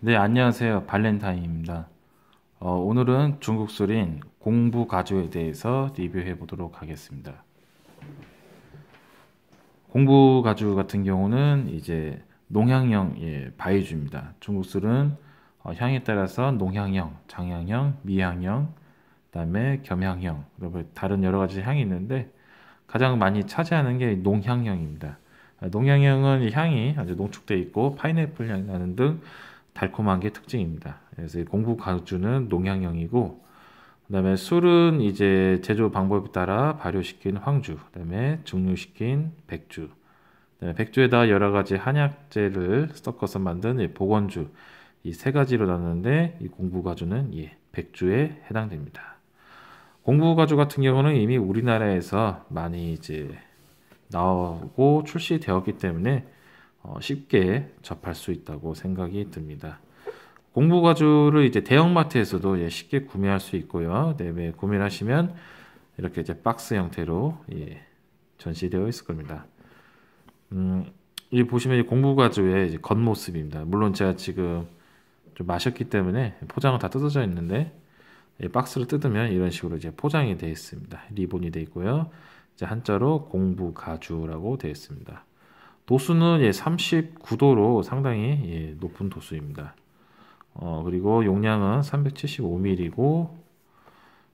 네, 안녕하세요. 발렌타인입니다. 어, 오늘은 중국 술인 공부 가조에 대해서 리뷰해 보도록 하겠습니다. 공부 가주 같은 경우는 이제 농향형 예, 바이주입니다. 중국 술은 어, 향에 따라서 농향형, 장향형, 미향형, 그다음에 겸향형, 그리고 다른 여러 가지 향이 있는데 가장 많이 차지하는 게 농향형입니다. 농향형은 향이 아주 농축돼 있고 파인애플 향이 나는 등 달콤한 게 특징입니다. 그래서 공부 가주는 농향형이고 그다음에 술은 이제 제조 방법에 따라 발효시킨 황주, 그다음에 증류시킨 백주, 그다음에 백주에다 여러 가지 한약재를 섞어서 만든 보건주 이 세 가지로 나누는데 이 공부 가주는 예, 백주에 해당됩니다. 공부 가주 같은 경우는 이미 우리나라에서 많이 이제 나오고 출시되었기 때문에 어, 쉽게 접할 수 있다고 생각이 듭니다. 공부 과주를 이제 대형마트에서도 예, 쉽게 구매할 수 있고요. 네, 구매 하시면 이렇게 이제 박스 형태로 예, 전시되어 있을 겁니다. 음, 이 보시면 공부 과주의 겉모습입니다. 물론 제가 지금 좀 마셨기 때문에 포장은 다 뜯어져 있는데 예, 박스를 뜯으면 이런 식으로 이제 포장이 되어 있습니다. 리본이 되어 있고요. 이제 한자로 공부 가주라고 되어 있습니다. 도수는 예, 39도로 상당히 예, 높은 도수입니다. 어, 그리고 용량은 375mm고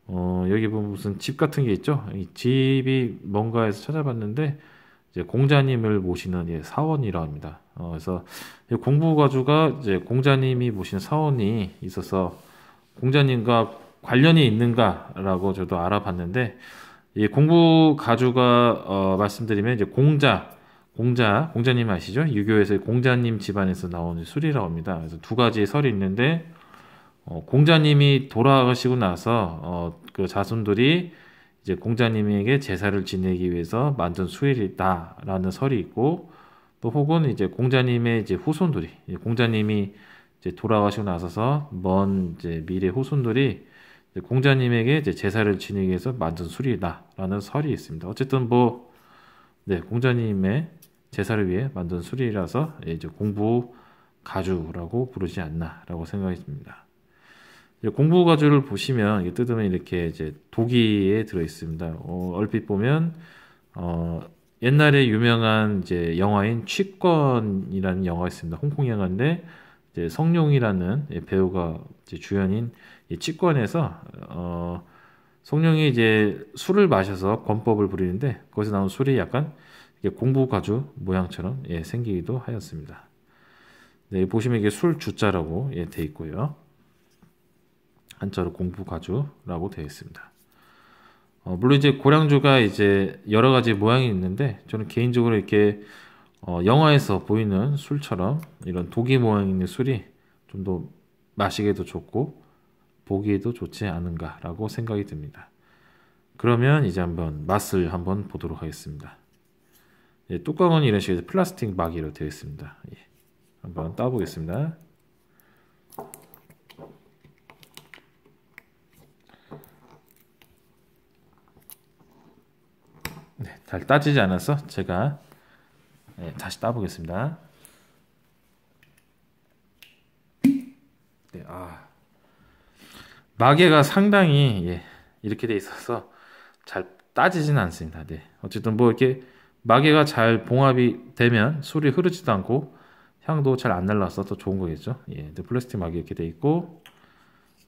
어, 여기 보면 무슨 집 같은 게 있죠? 집이 뭔가에서 찾아봤는데 이제 공자님을 모시는 예, 사원이라 합니다. 어, 그래서 공부 과주가 이제 공자님이 모시는 사원이 있어서 공자님과 관련이 있는가라고 저도 알아봤는데 이 공부 가주가 어, 말씀드리면 이제 공자 공자, 공자님 아시죠? 유교에서 공자님 집안에서 나오 술이라고 합니다. 그래서 두 가지 설이 있는데 어, 공자님이 돌아가시고 나서 어, 그 자손들이 이제 공자님에게 제사를 지내기 위해서 만든 술이다라는 설이 있고 또 혹은 이제 공자님의 이제 후손들이 이제 공자님이 이제 돌아가시고 나서서 먼 이제 미래 후손들이 이제 공자님에게 이제 제사를 지내기 위해서 만든 술이다라는 설이 있습니다. 어쨌든 뭐 네, 공자님의 제사를 위해 만든 술이라서 예, 이제 공부 가주라고 부르지 않나라고 생각했습니다. 공부 가주를 보시면 뜯으면 이렇게 이제 독이에 들어 있습니다. 어, 얼핏 보면 어, 옛날에 유명한 이제 영화인 취권이라는 영화가 있습니다. 홍콩 영화인데 성룡이라는 예, 배우가 주연인 취권에서 어, 성령이 이제 술을 마셔서 권법을 부리는데 거기서 나온 술이 약간 공부 가주 모양처럼 예, 생기기도 하였습니다. 네, 보시면 이게 술 주자라고 예, 되어 있고요. 한자로 공부 가주라고 되어 있습니다. 어, 물론 이제 고량주가 이제 여러 가지 모양이 있는데 저는 개인적으로 이렇게 어, 영화에서 보이는 술처럼 이런 독이 모양 있는 술이 좀 더 마시기도 좋고 보기에도 좋지 않은가라고 생각이 듭니다. 그러면 이제 한번 맛을 한번 보도록 하겠습니다. 예, 뚜껑은 이런 식의 플라스틱 마기로 되어 있습니다. 예, 한번 따보겠습니다. 네, 잘 따지지 않아서 제가 예, 다시 따보겠습니다. 네, 아. 마개가 상당히 예, 이렇게 돼 있어서 잘 따지진 않습니다. 네. 어쨌든 뭐 이렇게 마개가 잘 봉합이 되면 술이 흐르지도 않고 향도 잘 안 날라서 더 좋은 거겠죠. 예, 플라스틱 마개 이렇게 돼 있고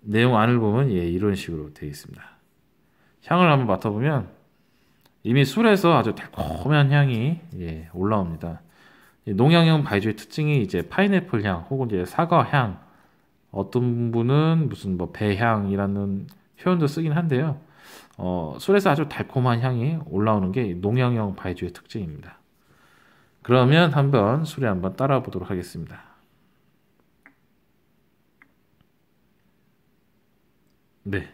내용 안을 보면 예, 이런 식으로 되 있습니다. 향을 한번 맡아보면 이미 술에서 아주 달콤한 향이 예, 올라옵니다. 농양형 바이주의 특징이 이제 파인애플 향 혹은 이제 사과 향 어떤 분은 무슨 뭐 배향이라는 표현도 쓰긴 한데요. 어, 술에서 아주 달콤한 향이 올라오는 게 농양형 바이주의 특징입니다. 그러면 한번 술에 한번 따라 보도록 하겠습니다. 네.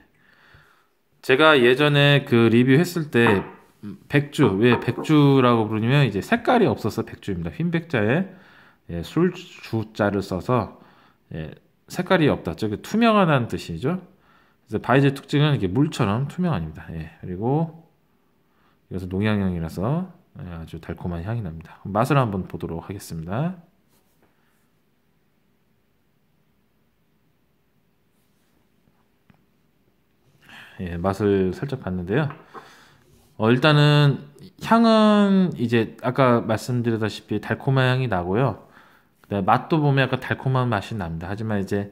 제가 예전에 그 리뷰했을 때 백주 왜 백주라고 부르냐면 이제 색깔이 없어서 백주입니다. 흰 백자에 예, 술주자를 써서 예, 색깔이 없다. 즉 그 투명하다는 뜻이죠. 그래서 바이질 특징은 이렇게 물처럼 투명합니다. 예. 그리고 이것은 농양향이라서 예, 아주 달콤한 향이 납니다. 맛을 한번 보도록 하겠습니다. 예, 맛을 살짝 봤는데요. 어, 일단은 향은 이제 아까 말씀드렸다시피 달콤한 향이 나고요. 네, 맛도 보면 약간 달콤한 맛이 납니다. 하지만 이제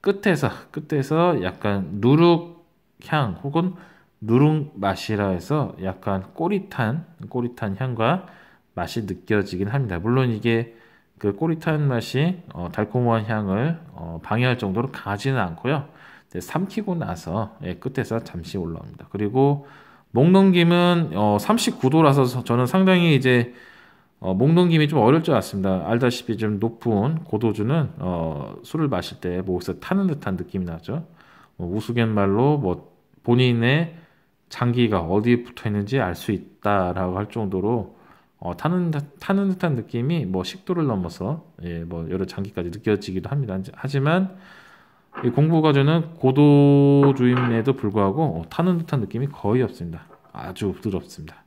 끝에서 끝에서 약간 누룩 향 혹은 누룩 맛이라 해서 약간 꼬릿한 꼬릿한 향과 맛이 느껴지긴 합니다. 물론 이게 그 꼬릿한 맛이 어, 달콤한 향을 어, 방해할 정도로 강하지는 않고요. 삼키고 나서 예, 끝에서 잠시 올라옵니다. 그리고 목넘김은 어, 39도라서 저는 상당히 이제 어, 목넘김이 좀 어렵지 않습니다. 알다시피 좀 높은 고도주는 어, 술을 마실 때 목에서 타는 듯한 느낌이 나죠. 어, 뭐 우스갯말로 뭐 본인의 장기가 어디에 붙어 있는지 알 수 있다라고 할 정도로 어, 타는 타는 듯한 느낌이 뭐 식도를 넘어서 예, 뭐 여러 장기까지 느껴지기도 합니다. 하지만 이 공부가 주는 고도주임에도 불구하고 어, 타는 듯한 느낌이 거의 없습니다. 아주 부드럽습니다.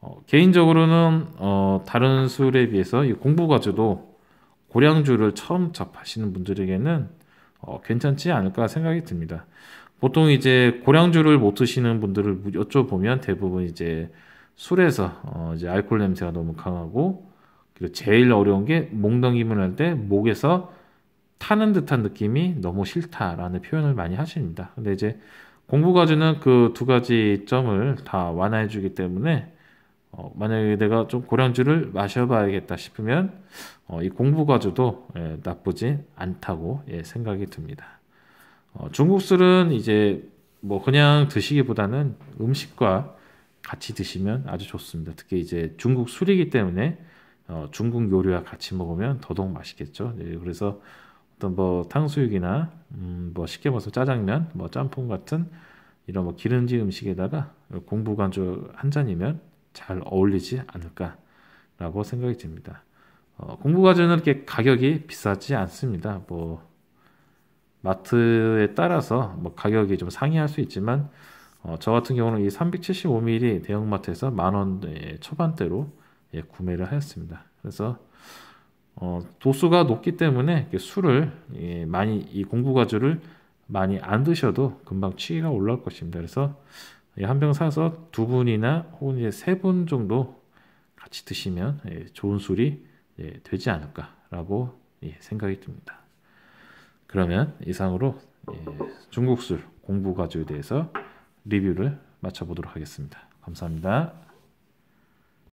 어, 개인적으로는 어, 다른 술에 비해서 이공부과제도 고량주를 처음 접하시는 분들에게는 어, 괜찮지 않을까 생각이 듭니다. 보통 이제 고량주를 못 드시는 분들을 여쭤보면 대부분 이제 술에서 어, 이제 알코올 냄새가 너무 강하고 그리고 제일 어려운 게몽넘이문할때 목에서 타는 듯한 느낌이 너무 싫다라는 표현을 많이 하십니다. 근데 이제 공부과주는 그 두 가지 점을 다 완화해주기 때문에 어, 만약에 내가 좀 고량주를 마셔봐야겠다 싶으면 어, 이 공부 과주도 예, 나쁘지 않다고 예, 생각이 듭니다. 어, 중국 술은 이제 뭐 그냥 드시기보다는 음식과 같이 드시면 아주 좋습니다. 특히 이제 중국 술이기 때문에 어, 중국 요리와 같이 먹으면 더더욱 맛있겠죠. 예, 그래서 어떤 뭐 탕수육이나 음, 뭐 쉽게 말해서 짜장면, 뭐 짬뽕 같은 이런 뭐 기름진 음식에다가 공부 간주 한 잔이면 잘 어울리지 않을까라고 생각이 듭니다. 어, 공부 과제는 이렇게 가격이 비싸지 않습니다. 뭐 마트에 따라서 뭐 가격이 좀 상이할 수 있지만 어, 저 같은 경우는 이 375mm 대형마트에서 만원 예, 초반대로 예, 구매를 하였습니다. 그래서 어, 도수가 높기 때문에 술을 예, 많이 이 공부 과제를 많이 안 드셔도 금방 취기가 올라올 것입니다. 그래서 예, 한병 사서 두 분이나 혹은 이제 세 분 정도 같이 드시면 예, 좋은 술이 예, 되지 않을까라고 생각이 듭니다. 그러면 이상으로 중국술 공부 과제에 대해서 리뷰를 마쳐보도록 하겠습니다. 감사합니다.